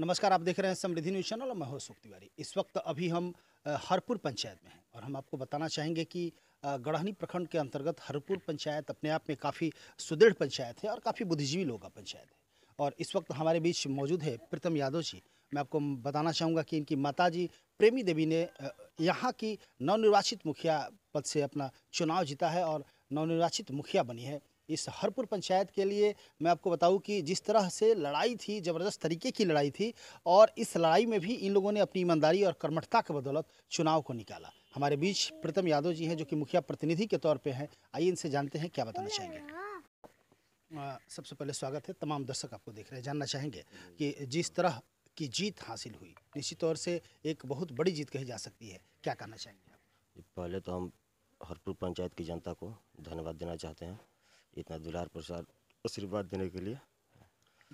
नमस्कार आप देख रहे हैं समृद्धि न्यूज चैनल और मैं हूं अशोक तिवारी इस वक्त अभी हम हरपुर पंचायत में हैं और हम आपको बताना चाहेंगे कि गढ़हनी प्रखंड के अंतर्गत हरपुर पंचायत अपने आप में काफ़ी सुदृढ़ पंचायत है और काफ़ी बुद्धिजीवी लोग का पंचायत है और इस वक्त हमारे बीच मौजूद है प्रीतम यादव जी मैं आपको बताना चाहूँगा कि इनकी माता जी प्रेमी देवी ने यहाँ की नवनिर्वाचित मुखिया पद से अपना चुनाव जीता है और नवनिर्वाचित मुखिया बनी है इस हरपुर पंचायत के लिए मैं आपको बताऊं कि जिस तरह से लड़ाई थी ज़बरदस्त तरीके की लड़ाई थी और इस लड़ाई में भी इन लोगों ने अपनी ईमानदारी और कर्मठता के बदौलत चुनाव को निकाला हमारे बीच प्रीतम यादव जी हैं जो कि मुखिया प्रतिनिधि के तौर पर हैं आइए इनसे जानते हैं क्या बताना चाहेंगे सबसे पहले स्वागत है तमाम दर्शक आपको देख रहे हैं जानना चाहेंगे कि जिस तरह की जीत हासिल हुई निश्चित तौर से एक बहुत बड़ी जीत कही जा सकती है क्या कहना चाहेंगे पहले तो हम हरपुर पंचायत की जनता को धन्यवाद देना चाहते हैं इतना दुलार प्रसाद आशीर्वाद देने के लिए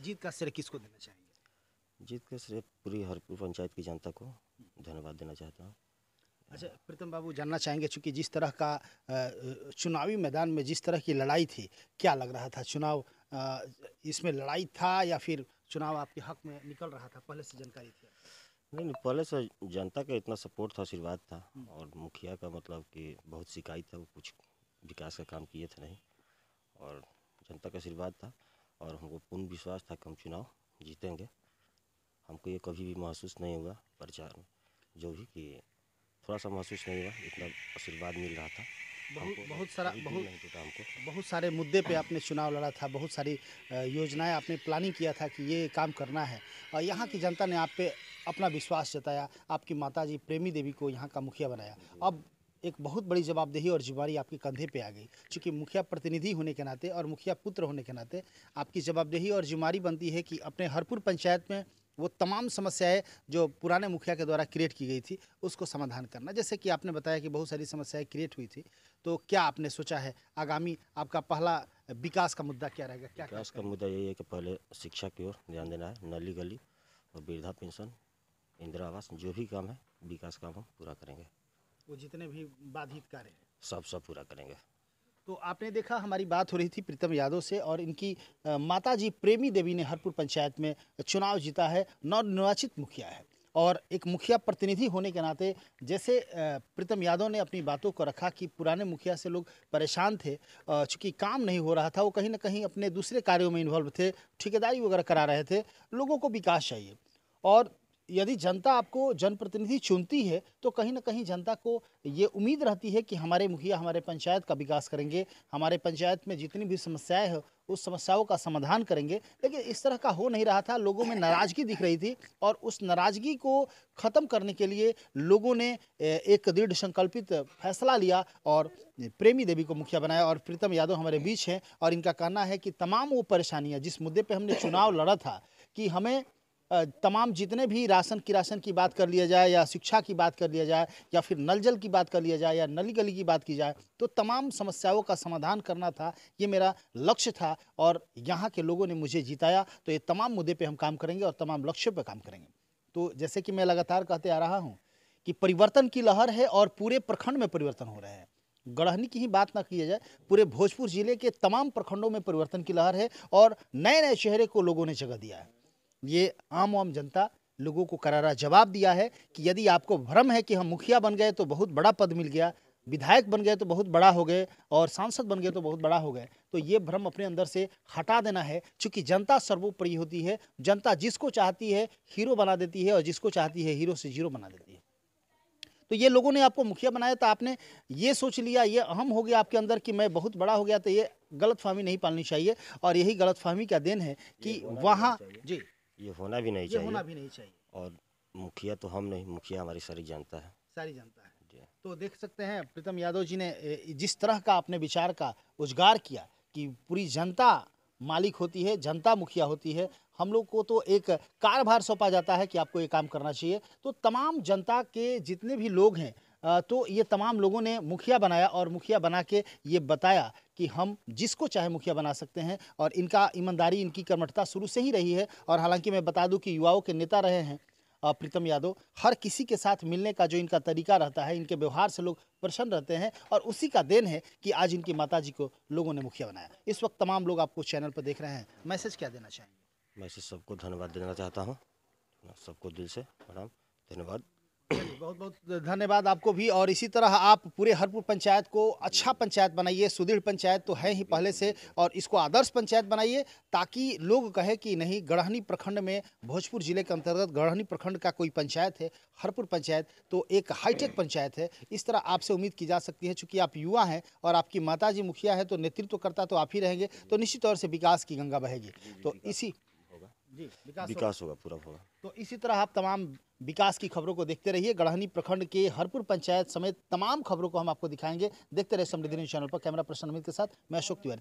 जीत का श्रेय किसको देना चाहेंगे जीत का श्रेय पूरी हरपुर पंचायत की जनता को धन्यवाद देना चाहता हूँ अच्छा प्रीतम बाबू जानना चाहेंगे चूँकि जिस तरह का चुनावी मैदान में जिस तरह की लड़ाई थी क्या लग रहा था चुनाव इसमें लड़ाई था या फिर चुनाव आपके हक में निकल रहा था पहले से जानकारी थी नहीं नहीं पहले से जनता का इतना सपोर्ट था आशीर्वाद था हम्म। और मुखिया का मतलब कि बहुत शिकायत था वो कुछ विकास का काम किए थे नहीं और जनता का आशीर्वाद था और हमको पूर्ण विश्वास था कि हम चुनाव जीतेंगे हमको ये कभी भी महसूस नहीं हुआ प्रचार में जो भी कि थोड़ा सा महसूस नहीं हुआ इतना आशीर्वाद मिल रहा था बहुत बहुत सारा बहुत बहुत सारे मुद्दे पे आपने चुनाव लड़ा था बहुत सारी योजनाएं आपने प्लानिंग किया था कि ये काम करना है और यहाँ की जनता ने आप पे अपना विश्वास जताया आपकी माता जी प्रेमी देवी को यहाँ का मुखिया बनाया अब एक बहुत बड़ी जवाबदेही और जिम्मेवारी आपके कंधे पे आ गई क्योंकि मुखिया प्रतिनिधि होने के नाते और मुखिया पुत्र होने के नाते आपकी जवाबदेही और जिम्मेवारी बनती है कि अपने हरपुर पंचायत में वो तमाम समस्याएं जो पुराने मुखिया के द्वारा क्रिएट की गई थी उसको समाधान करना जैसे कि आपने बताया कि बहुत सारी समस्याएं क्रिएट हुई थी तो क्या आपने सोचा है आगामी आपका पहला विकास का मुद्दा क्या रहेगा क्या विकास का मुद्दा यही है कि पहले शिक्षा की ओर ध्यान देना है नली गली और वृद्धा पेंशन इंदिरा आवास जो भी काम है विकास काम हम पूरा करेंगे वो जितने भी बाधित कार्य हैं सब सब पूरा करेंगे तो आपने देखा हमारी बात हो रही थी प्रीतम यादव से और इनकी माता जी प्रेमी देवी ने हरपुर पंचायत में चुनाव जीता है नवनिर्वाचित मुखिया है और एक मुखिया प्रतिनिधि होने के नाते जैसे प्रीतम यादव ने अपनी बातों को रखा कि पुराने मुखिया से लोग परेशान थे चूँकि काम नहीं हो रहा था वो कहीं ना कहीं अपने दूसरे कार्यों में इन्वॉल्व थे ठेकेदारी वगैरह करा रहे थे लोगों को विकास चाहिए और यदि जनता आपको जनप्रतिनिधि चुनती है तो कहीं ना कहीं जनता को ये उम्मीद रहती है कि हमारे मुखिया हमारे पंचायत का विकास करेंगे हमारे पंचायत में जितनी भी समस्याएं हैं उस समस्याओं का समाधान करेंगे लेकिन इस तरह का हो नहीं रहा था लोगों में नाराज़गी दिख रही थी और उस नाराज़गी को ख़त्म करने के लिए लोगों ने एक दृढ़ संकल्पित फैसला लिया और प्रेमी देवी को मुखिया बनाया और प्रीतम यादव हमारे बीच हैं और इनका कहना है कि तमाम वो परेशानियाँ जिस मुद्दे पर हमने चुनाव लड़ा था कि हमें तमाम जितने भी राशन राशन की बात कर लिया जाए या शिक्षा की बात कर लिया जाए या फिर नल जल की बात कर लिया जाए या नली गली की बात की जाए तो तमाम समस्याओं का समाधान करना था ये मेरा लक्ष्य था और यहाँ के लोगों ने मुझे जिताया तो ये तमाम मुद्दे पे हम काम करेंगे और तमाम लक्ष्य पे काम करेंगे तो जैसे कि मैं लगातार कहते आ रहा हूँ कि परिवर्तन की लहर है और पूरे प्रखंड में परिवर्तन हो रहे हैं गढ़हनी की ही बात ना की जाए पूरे भोजपुर जिले के तमाम प्रखंडों में परिवर्तन की लहर है और नए नए चेहरे को लोगों ने जगह दिया है ये आम आम जनता लोगों को करारा जवाब दिया है कि यदि आपको भ्रम है कि हम मुखिया बन गए तो बहुत बड़ा पद मिल गया विधायक बन गए तो बहुत बड़ा हो गए और सांसद बन गए तो बहुत बड़ा हो गए तो ये भ्रम अपने अंदर से हटा देना है क्योंकि जनता सर्वोपरि होती है जनता जिसको चाहती है हीरो बना देती है और जिसको चाहती है हीरो से जीरो बना देती है तो ये लोगों ने आपको मुखिया बनाया तो आपने ये सोच लिया ये अहम हो गया आपके अंदर कि मैं बहुत बड़ा हो गया तो ये गलतफहमी नहीं पालनी चाहिए और यही गलतफहमी का देन है कि वहाँ जी ये होना भी नहीं चाहिए होना भी नहीं चाहिए और मुखिया तो हम नहीं मुखिया हमारी सारी जनता है सारी जनता है तो देख सकते हैं प्रीतम यादव जी ने जिस तरह का अपने विचार का उजगार किया कि पूरी जनता मालिक होती है जनता मुखिया होती है हम लोग को तो एक कारभार सौंपा जाता है कि आपको ये काम करना चाहिए तो तमाम जनता के जितने भी लोग हैं तो ये तमाम लोगों ने मुखिया बनाया और मुखिया बना के ये बताया कि हम जिसको चाहे मुखिया बना सकते हैं और इनका ईमानदारी इनकी कर्मठता शुरू से ही रही है और हालांकि मैं बता दूं कि युवाओं के नेता रहे हैं प्रीतम यादव हर किसी के साथ मिलने का जो इनका तरीका रहता है इनके व्यवहार से लोग प्रसन्न रहते हैं और उसी का देन है कि आज इनकी माता जी को लोगों ने मुखिया बनाया इस वक्त तमाम लोग आपको चैनल पर देख रहे हैं मैसेज क्या देना चाहेंगे मैसेज सबको धन्यवाद देना चाहता हूँ सबको दिल से मैडम धन्यवाद बहुत बहुत धन्यवाद आपको भी और इसी तरह आप पूरे हरपुर पंचायत को अच्छा पंचायत बनाइए सुदृढ़ पंचायत तो है ही पहले से और इसको आदर्श पंचायत बनाइए ताकि लोग कहे कि नहीं गढ़हनी प्रखंड में भोजपुर जिले के अंतर्गत गढ़हनी प्रखंड का कोई पंचायत है हरपुर पंचायत तो एक हाईटेक पंचायत है इस तरह आपसे उम्मीद की जा सकती है चूँकि आप युवा हैं और आपकी माता मुखिया है तो नेतृत्व करता तो आप ही रहेंगे तो निश्चित तौर से विकास की गंगा बहेगी तो इसी जी विकास, विकास होगा पूरा होगा तो इसी तरह आप तमाम विकास की खबरों को देखते रहिए गढ़हनी प्रखंड के हरपुर पंचायत समेत तमाम खबरों को हम आपको दिखाएंगे देखते रहे समृद्धि न्यूज चैनल पर कैमरा पर्सन अमित के साथ मैं अशोक तिवारी